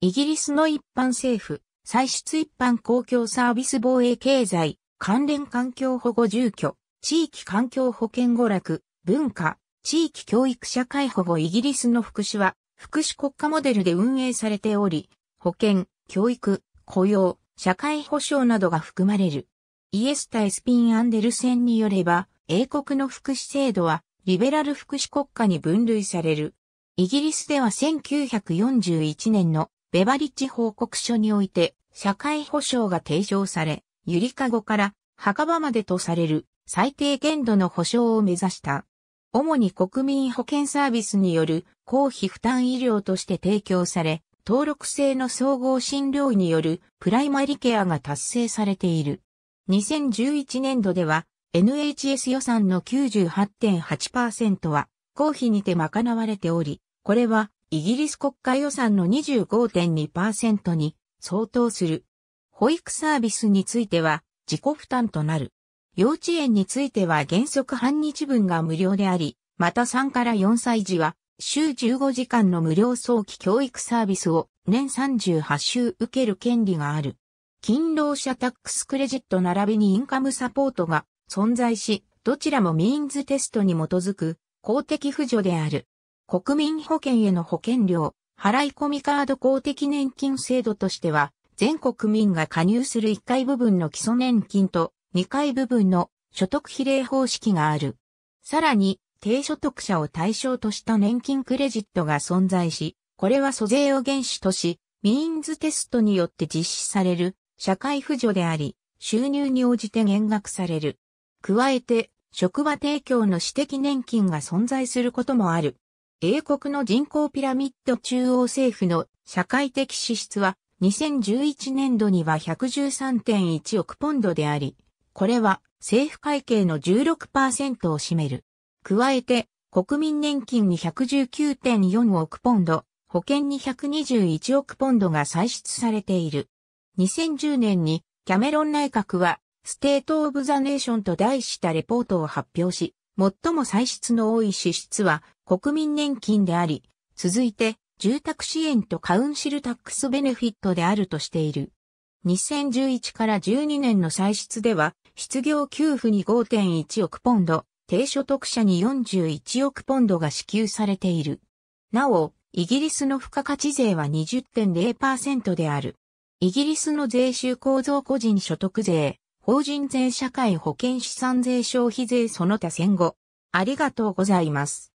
イギリスの一般政府、歳出一般公共サービス防衛経済、関連環境保護住居、地域環境保健娯楽、文化、地域教育社会保護イギリスの福祉は、福祉国家モデルで運営されており、保健、教育、雇用、社会保障などが含まれる。イエスタ・エスピン・アンデルセンによれば、英国の福祉制度は、リベラル福祉国家に分類される。イギリスでは1941年のベバリッジ報告書において、社会保障が提唱され、ゆりかごから墓場までとされる最低限度の保障を目指した。主に国民保険サービスによる公費負担医療として提供され、登録制の総合診療によるプライマリケアが達成されている。2011年度では NHS 予算の98.8%は公費にて賄われており、これはイギリス国家予算の25.2%に相当する。保育サービスについては自己負担となる。幼稚園については原則半日分が無料であり、また3から4歳児は週15時間の無料早期教育サービスを年38週受ける権利がある。勤労者タックスクレジット並びにインカムサポートが存在し、どちらもミーンズテストに基づく公的扶助である。国民保険への保険料、払い込みカード公的年金制度としては、全国民が加入する1回部分の基礎年金と2回部分の所得比例方式がある。さらに、低所得者を対象とした年金クレジットが存在し、これは租税を原資とし、ミーンズテストによって実施される社会扶助であり、収入に応じて減額される。加えて、職場提供の私的年金が存在することもある。英国の人口ピラミッド中央政府の社会的支出は2011年度には113.1億ポンドであり、これは政府会計の16%を占める。加えて国民年金に119.4億ポンド、保険に121億ポンドが歳出されている。2010年にキャメロン内閣はステート・オブ・ザ・ネーションと題したレポートを発表し、最も歳出の多い支出は国民年金であり、続いて住宅支援とカウンシルタックスベネフィットであるとしている。2011から12年の歳出では、失業給付に5.1億ポンド、低所得者に41億ポンドが支給されている。なお、イギリスの付加価値税は20.0%である。イギリスの税収構造個人所得税、法人税社会保険資産税消費税その他戦後。ありがとうございます。